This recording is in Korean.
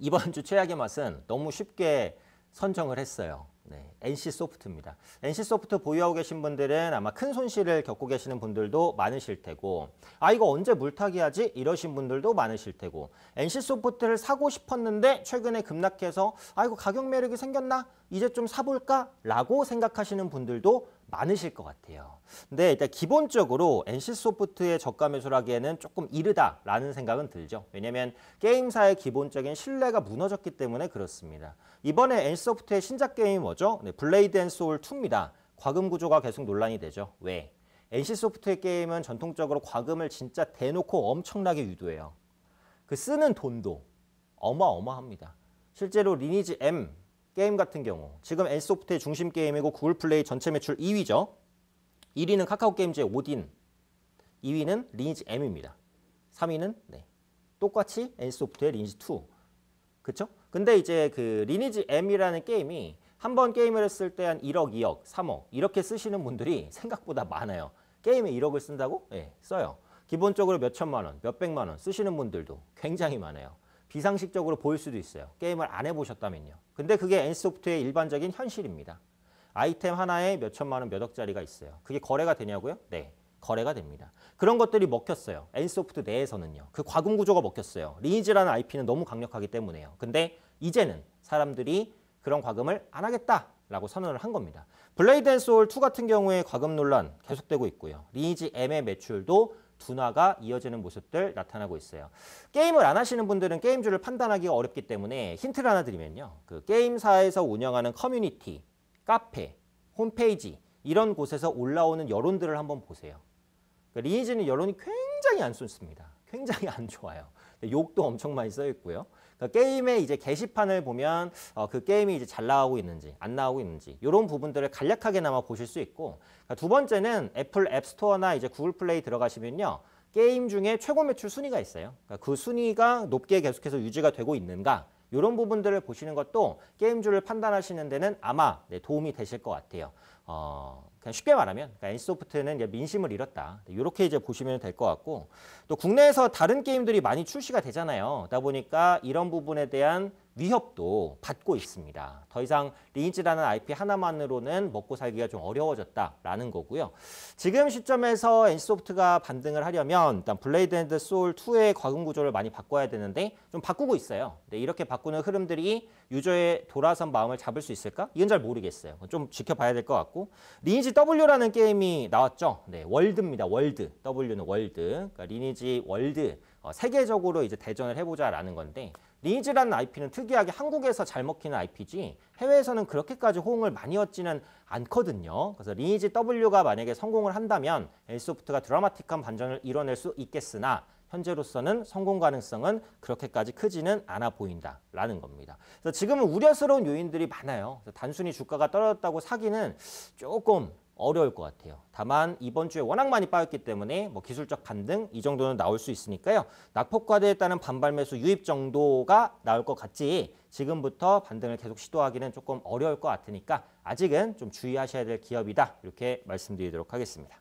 이번 주 최악의 맛은 너무 쉽게 선정을 했어요. 네, NC소프트입니다. NC소프트 보유하고 계신 분들은 아마 큰 손실을 겪고 계시는 분들도 많으실 테고 아 이거 언제 물타기 하지? 이러신 분들도 많으실 테고 NC소프트를 사고 싶었는데 최근에 급락해서 아 이거 가격 매력이 생겼나? 이제 좀 사볼까? 라고 생각하시는 분들도 많으실 것 같아요. 근데 일단 기본적으로 NC 소프트의 저가 매수를하기에는 조금 이르다라는 생각은 들죠. 왜냐하면 게임사의 기본적인 신뢰가 무너졌기 때문에 그렇습니다. 이번에 NC 소프트의 신작 게임이 뭐죠? 네, 블레이드 앤 소울 2입니다. 과금 구조가 계속 논란이 되죠. 왜? NC 소프트의 게임은 전통적으로 과금을 진짜 대놓고 엄청나게 유도해요. 그 쓰는 돈도 어마어마합니다. 실제로 리니지 M 게임 같은 경우 지금 엔소프트의 중심 게임이고 구글 플레이 전체 매출 2위죠. 1위는 카카오 게임즈의 오딘, 2위는 리니지 M입니다. 3위는 네, 똑같이 엔소프트의 리니지 2. 그렇죠? 근데 이제 그 리니지 M이라는 게임이 한 번 게임을 했을 때 한 1억, 2억, 3억 이렇게 쓰시는 분들이 생각보다 많아요. 게임에 1억을 쓴다고? 예, 네, 써요. 기본적으로 몇 천만 원, 몇 백만 원 쓰시는 분들도 굉장히 많아요. 비상식적으로 보일 수도 있어요. 게임을 안 해보셨다면요. 근데 그게 엔소프트의 일반적인 현실입니다. 아이템 하나에 몇 천만 원, 몇 억짜리가 있어요. 그게 거래가 되냐고요? 네. 거래가 됩니다. 그런 것들이 먹혔어요. 엔소프트 내에서는요. 그 과금 구조가 먹혔어요. 리니지라는 IP는 너무 강력하기 때문에요. 근데 이제는 사람들이 그런 과금을 안 하겠다라고 선언을 한 겁니다. 블레이드 앤 소울 2 같은 경우에 과금 논란 계속되고 있고요. 리니지 M의 매출도 둔화가 이어지는 모습들 나타나고 있어요. 게임을 안 하시는 분들은 게임주를 판단하기가 어렵기 때문에 힌트를 하나 드리면요. 그 게임사에서 운영하는 커뮤니티, 카페, 홈페이지 이런 곳에서 올라오는 여론들을 한번 보세요. 그 리니지는 여론이 굉장히 안 좋습니다. 굉장히 안 좋아요. 네, 욕도 엄청 많이 써 있고요. 그러니까 게임의 이제 게시판을 보면 어, 그 게임이 이제 잘 나오고 있는지 안 나오고 있는지 이런 부분들을 간략하게나마 보실 수 있고 그러니까 두 번째는 애플 앱스토어나 이제 구글 플레이 들어가시면요. 게임 중에 최고 매출 순위가 있어요. 그그 그러니까 순위가 높게 계속해서 유지가 되고 있는가 이런 부분들을 보시는 것도 게임주를 판단하시는 데는 아마 네, 도움이 되실 것 같아요. 어... 그냥 쉽게 말하면 그러니까 NC소프트는 이제 민심을 잃었다. 이렇게 이제 보시면 될 것 같고 또 국내에서 다른 게임들이 많이 출시가 되잖아요. 그러다 보니까 이런 부분에 대한 위협도 받고 있습니다. 더 이상 리니지라는 IP 하나만으로는 먹고 살기가 좀 어려워졌다라는 거고요. 지금 시점에서 NC소프트가 반등을 하려면 일단 블레이드 앤드 소울 2의 과금 구조를 많이 바꿔야 되는데 좀 바꾸고 있어요. 근데 네, 이렇게 바꾸는 흐름들이 유저의 돌아선 마음을 잡을 수 있을까? 이건 잘 모르겠어요. 좀 지켜봐야 될 것 같고 리니지 W라는 게임이 나왔죠. 네, 월드입니다. 월드. W는 월드. 그러니까 리니지 월드 어, 세계적으로 이제 대전을 해보자라는 건데 리즈라는 IP는 특이하게 한국에서 잘 먹히는 IP지 해외에서는 그렇게까지 호응을 많이 얻지는 않거든요. 그래서 리니지 W가 만약에 성공을 한다면 엘소프트가 드라마틱한 반전을 이뤄낼 수 있겠으나 현재로서는 성공 가능성은 그렇게까지 크지는 않아 보인다라는 겁니다. 그래서 지금은 우려스러운 요인들이 많아요. 단순히 주가가 떨어졌다고 사기는 조금 어려울 것 같아요. 다만 이번 주에 워낙 많이 빠졌기 때문에 뭐 기술적 반등 이 정도는 나올 수 있으니까요. 낙폭과대에 따른 반발매수 유입 정도가 나올 것 같지 지금부터 반등을 계속 시도하기는 조금 어려울 것 같으니까 아직은 좀 주의하셔야 될 기업이다 이렇게 말씀드리도록 하겠습니다.